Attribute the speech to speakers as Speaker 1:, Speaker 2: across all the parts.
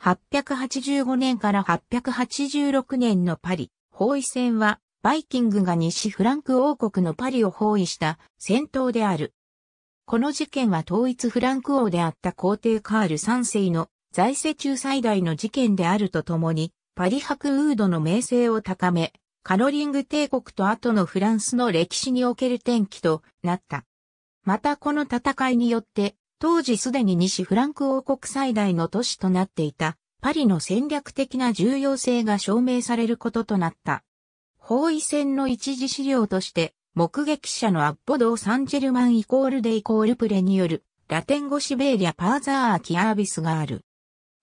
Speaker 1: 885年から886年のパリ包囲戦は、バイキングが西フランク王国のパリを包囲した戦闘である。この事件は統一フランク王であった皇帝カール3世の財政中最大の事件であるとともに、パリ博ウードの名声を高め、カロリング帝国と後のフランスの歴史における転機となった。またこの戦いによって当時すでに西フランク王国最大の都市となっていた、パリの戦略的な重要性が証明されることとなった。包囲戦の一時資料として、目撃者のアッポドー・サンジェルマンイコールデイコールプレによる、ラテン語シベリア・パーザー・キアービスがある。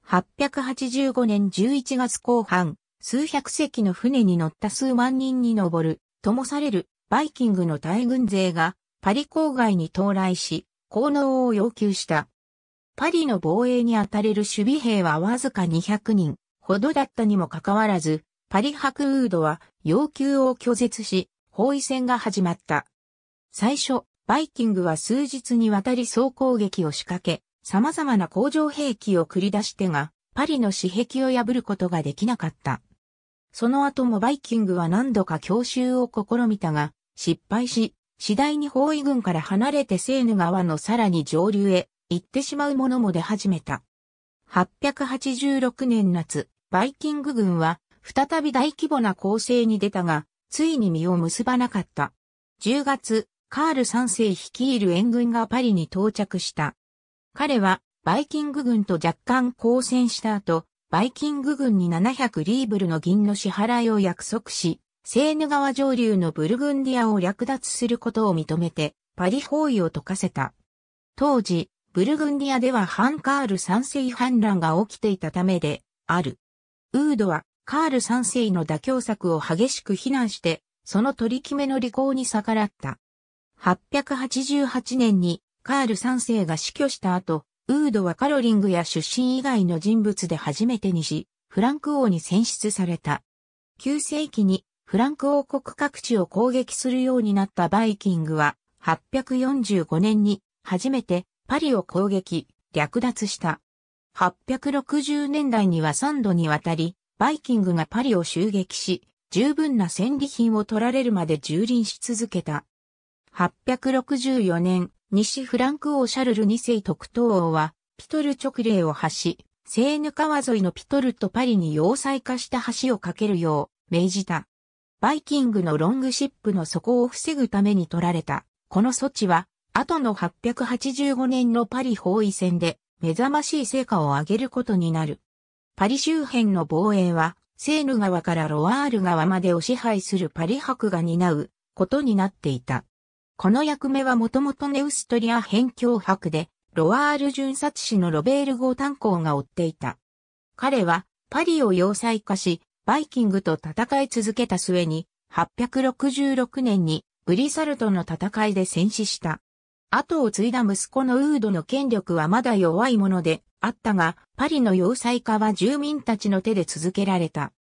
Speaker 1: 885年11月後半、数百隻の船に乗った数万人に上る、ともされる、バイキングの大軍勢が、パリ郊外に到来し、効能を要求した。パリの防衛に当たれる守備兵はわずか200人ほどだったにもかかわらず、パリクウードは要求を拒絶し、包囲戦が始まった。最初、バイキングは数日にわたり総攻撃を仕掛け、様々な工場兵器を繰り出してが、パリの私壁を破ることができなかった。その後もバイキングは何度か強襲を試みたが、失敗し、次第に包囲軍から離れてセーヌ川のさらに上流へ行ってしまう者も出始めた。886年夏、バイキング軍は再び大規模な攻勢に出たが、ついに身を結ばなかった。10月、カール3世率いる援軍がパリに到着した。彼はバイキング軍と若干交戦した後、バイキング軍に700リーブルの銀の支払いを約束し、セーヌ川上流のブルグンディアを略奪することを認めて、パリ包囲を解かせた。当時、ブルグンディアでは反カール三世反乱が起きていたためで、ある。ウードは、カール三世の妥協策を激しく非難して、その取り決めの履行に逆らった。888年に、カール三世が死去した後、ウードはカロリングや出身以外の人物で初めてにし、フランク王に選出された。9世紀にフランク王国各地を攻撃するようになったバイキングは、845年に初めてパリを攻撃、略奪した。860年代には3度にわたり、バイキングがパリを襲撃し、十分な戦利品を取られるまで蹂躙し続けた。864年、西フランク王シャルル2世特等王は、ピトル直令を発し、セーヌ川沿いのピトルとパリに要塞化した橋を架けるよう命じた。バイキングのロングシップの底を防ぐために取られた。この措置は、後の885年のパリ包囲戦で目覚ましい成果を上げることになる。パリ周辺の防衛は、セーヌ川からロワール川までを支配するパリ博が担うことになっていた。この役目はもともとネウストリア辺境博で、ロワール巡察士のロベール・号炭鉱が追っていた。彼は、パリを要塞化し、バイキングと戦い続けた末に、866年にブリサルトの戦いで戦死した。後を継いだ息子のウードの権力はまだ弱いものであったが、パリの要塞化は住民たちの手で続けられた。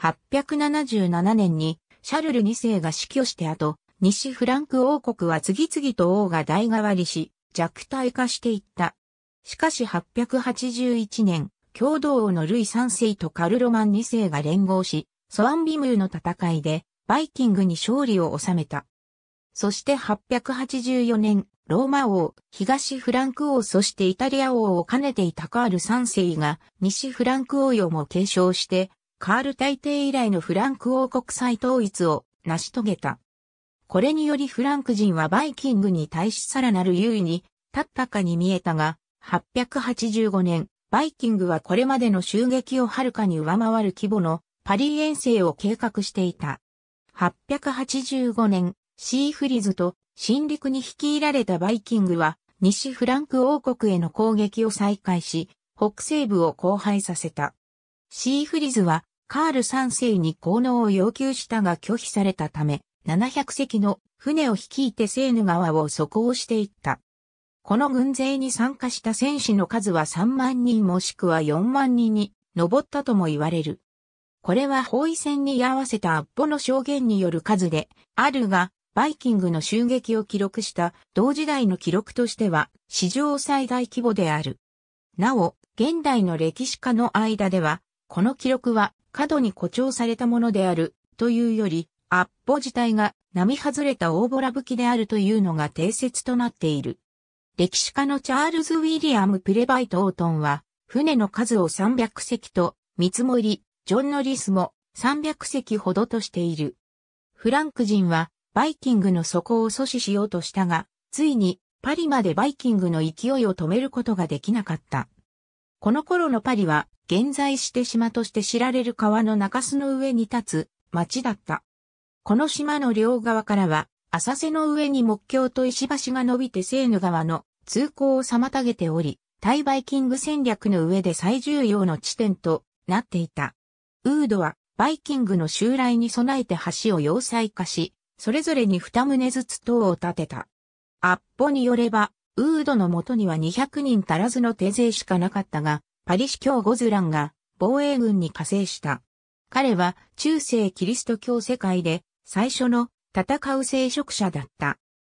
Speaker 1: 877年にシャルル2世が死去して後、西フランク王国は次々と王が代替わりし、弱体化していった。しかし881年、共同王のルイ3世とカルロマン2世が連合し、ソアンビムーの戦いで、バイキングに勝利を収めた。そして884年、ローマ王、東フランク王そしてイタリア王を兼ねていたカール3世が西フランク王よも継承して、カール大帝以来のフランク王国際統一を成し遂げた。これによりフランク人はバイキングに対しさらなる優位に立ったかに見えたが、885年、バイキングはこれまでの襲撃をはるかに上回る規模のパリ遠征を計画していた。885年、シーフリズと新陸に率いられたバイキングは西フランク王国への攻撃を再開し、北西部を荒廃させた。シーフリズはカール3世に効能を要求したが拒否されたため、700隻の船を率いてセーヌ川を渡をしていった。この軍勢に参加した戦士の数は3万人もしくは4万人に上ったとも言われる。これは包囲戦に居合わせたアッポの証言による数であるが、バイキングの襲撃を記録した同時代の記録としては史上最大規模である。なお、現代の歴史家の間では、この記録は過度に誇張されたものであるというより、アッポ自体が並外れた大ボラ武器であるというのが定説となっている。歴史家のチャールズ・ウィリアム・プレバイトートンは、船の数を300隻と、見積もり、ジョン・ノリスも300隻ほどとしている。フランク人は、バイキングの底を阻止しようとしたが、ついに、パリまでバイキングの勢いを止めることができなかった。この頃のパリは、現在して島として知られる川の中州の上に立つ町だった。この島の両側からは浅瀬の上に木橋と石橋が伸びてセーヌ川の通行を妨げており、対バイキング戦略の上で最重要の地点となっていた。ウードはバイキングの襲来に備えて橋を要塞化し、それぞれに二棟ずつ塔を建てた。アッポによれば、ウードの元には200人足らずの手勢しかなかったが、パリ市教ゴズランが防衛軍に加勢した。彼は中世キリスト教世界で最初の戦う聖職者だった。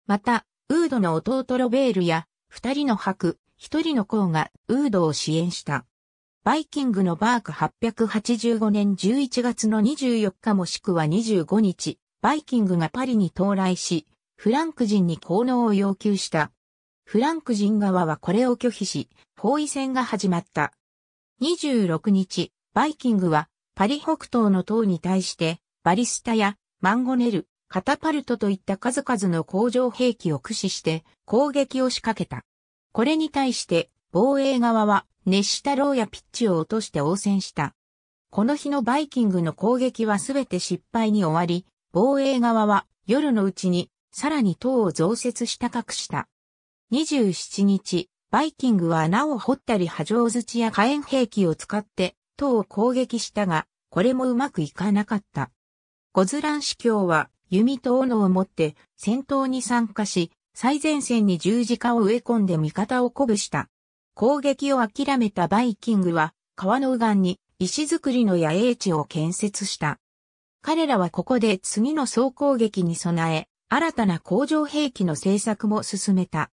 Speaker 1: また、ウードの弟ロベールや、二人の伯、一人の公がウードを支援した。バイキングのバーク885年11月の24日もしくは25日、バイキングがパリに到来し、フランク人に効能を要求した。フランク人側はこれを拒否し、包囲戦が始まった。26日、バイキングはパリ北東の塔に対して、バリスタやマンゴネル、カタパルトといった数々の工場兵器を駆使して攻撃を仕掛けた。これに対して防衛側は熱した牢やピッチを落として応戦した。この日のバイキングの攻撃はすべて失敗に終わり、防衛側は夜のうちにさらに塔を増設した隠した。27日、バイキングは穴を掘ったり波状土や火炎兵器を使って塔を攻撃したが、これもうまくいかなかった。ゴズラン司教は弓と斧を持って戦闘に参加し、最前線に十字架を植え込んで味方を鼓舞した。攻撃を諦めたバイキングは川の右岸に石造りの野営地を建設した。彼らはここで次の総攻撃に備え、新たな工場兵器の製作も進めた。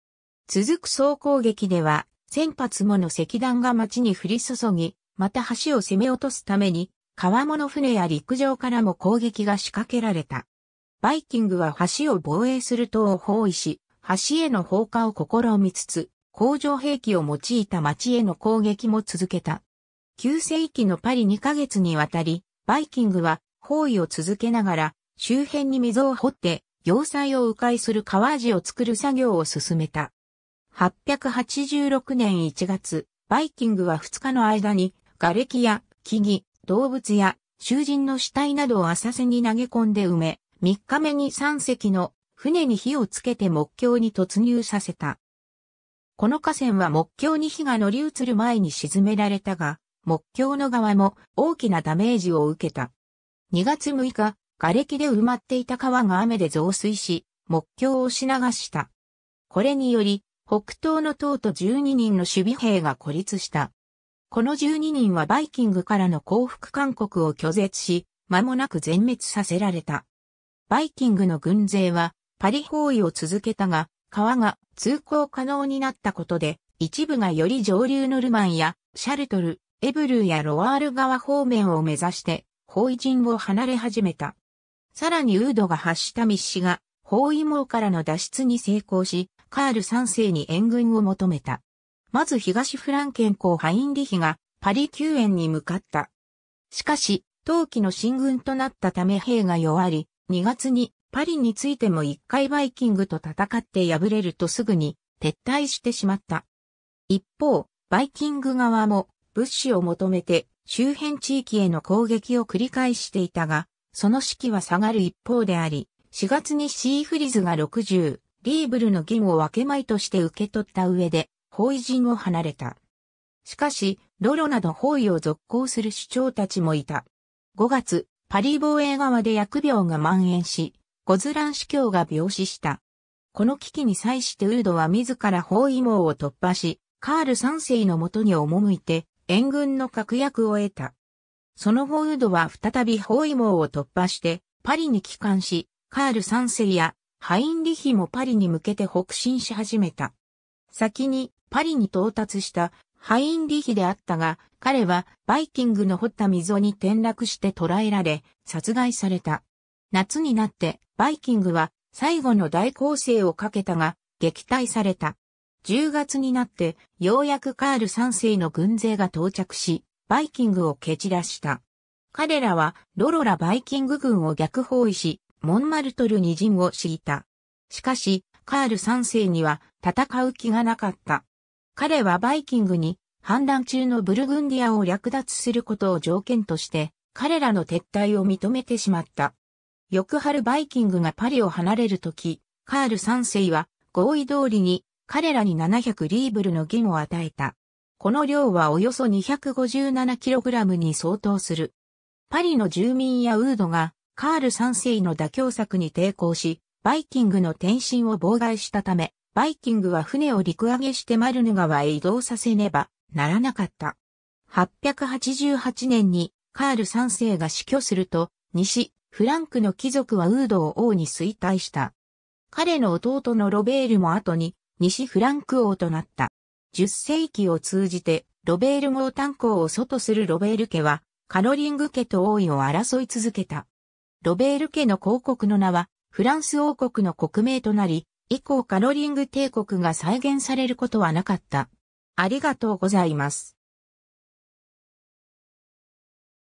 Speaker 1: 続く総攻撃では、千発もの石弾が町に降り注ぎ、また橋を攻め落とすために、川物船や陸上からも攻撃が仕掛けられた。バイキングは橋を防衛する塔を包囲し、橋への放火を試みつつ、工場兵器を用いた町への攻撃も続けた。9世紀のパリ2ヶ月にわたり、バイキングは包囲を続けながら、周辺に溝を掘って、要塞を迂回する川地を作る作業を進めた。886年1月、バイキングは2日の間に、瓦礫や木々、動物や囚人の死体などを浅瀬に投げ込んで埋め、3日目に3隻の船に火をつけて木橋に突入させた。この河川は木橋に火が乗り移る前に沈められたが、木橋の側も大きなダメージを受けた。2月6日、瓦礫で埋まっていた川が雨で増水し、木橋をし流した。これにより、北東の塔と12人の守備兵が孤立した。この12人はバイキングからの降伏勧告を拒絶し、間もなく全滅させられた。バイキングの軍勢はパリ包囲を続けたが、川が通行可能になったことで、一部がより上流のルマンやシャルトル、エブルーやロワール川方面を目指して包囲陣を離れ始めた。さらにウードが発した密使が包囲網からの脱出に成功し、カール3世に援軍を求めた。まず東フランケン公ハインリヒがパリ救援に向かった。しかし、冬季の進軍となったため兵が弱り、2月にパリについても1回バイキングと戦って敗れるとすぐに撤退してしまった。一方、バイキング側も物資を求めて周辺地域への攻撃を繰り返していたが、その士気は下がる一方であり、4月にシーフリズが60、リーブルの務を分け前として受け取った上で、包囲陣を離れた。しかし、ロロなど包囲を続行する主張たちもいた。5月、パリ防衛側で疫病が蔓延し、ゴズラン司教が病死した。この危機に際してウードは自ら包囲網を突破し、カール三世のもとに赴いて、援軍の確約を得た。その後ウードは再び包囲網を突破して、パリに帰還し、カール三世やハインリヒもパリに向けて北進し始めた。先にパリに到達したハインリヒであったが、彼はバイキングの掘った溝に転落して捕らえられ、殺害された。夏になってバイキングは最後の大攻勢をかけたが、撃退された。10月になってようやくカール3世の軍勢が到着し、バイキングを蹴散らした。彼らはロロラバイキング軍を逆包囲し、モンマルトルに陣を敷いた。しかし、カール3世には戦う気がなかった。彼はバイキングに反乱中のブルグンディアを略奪することを条件として、彼らの撤退を認めてしまった。翌春バイキングがパリを離れるとき、カール3世は合意通りに彼らに700リーブルの銀を与えた。この量はおよそ 257kg に相当する。パリの住民やウードがカール3世の妥協策に抵抗し、バイキングの転身を妨害したため、バイキングは船を陸揚げしてマルヌ川へ移動させねばならなかった。888年にカール3世が死去すると、西、フランクの貴族はウードを王に衰退した。彼の弟のロベールも後に西フランク王となった。10世紀を通じてロベール号炭鉱を外するロベール家はカロリング家と王位を争い続けた。ロベール家の広告の名はフランス王国の国名となり、以降カロリング帝国が再現されることはなかった。ありがとうございます。